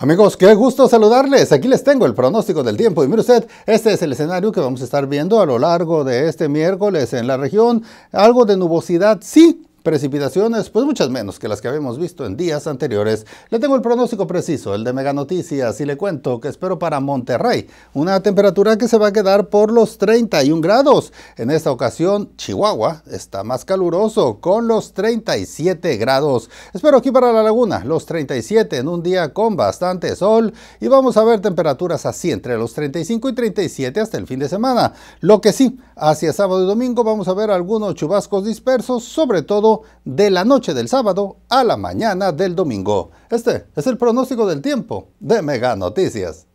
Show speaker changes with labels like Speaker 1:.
Speaker 1: Amigos, qué gusto saludarles. Aquí les tengo el pronóstico del tiempo. Y mire usted, este es el escenario que vamos a estar viendo a lo largo de este miércoles en la región. Algo de nubosidad, sí, precipitaciones, pues muchas menos que las que habíamos visto en días anteriores. Le tengo el pronóstico preciso, el de Mega Noticias, y le cuento que espero para Monterrey una temperatura que se va a quedar por los 31 grados. En esta ocasión, Chihuahua está más caluroso, con los 37 grados. Espero aquí para La Laguna, los 37 en un día con bastante sol, y vamos a ver temperaturas así entre los 35 y 37 hasta el fin de semana. Lo que sí, Hacia sábado y domingo vamos a ver algunos chubascos dispersos, sobre todo de la noche del sábado a la mañana del domingo. Este es el pronóstico del tiempo de Mega Noticias.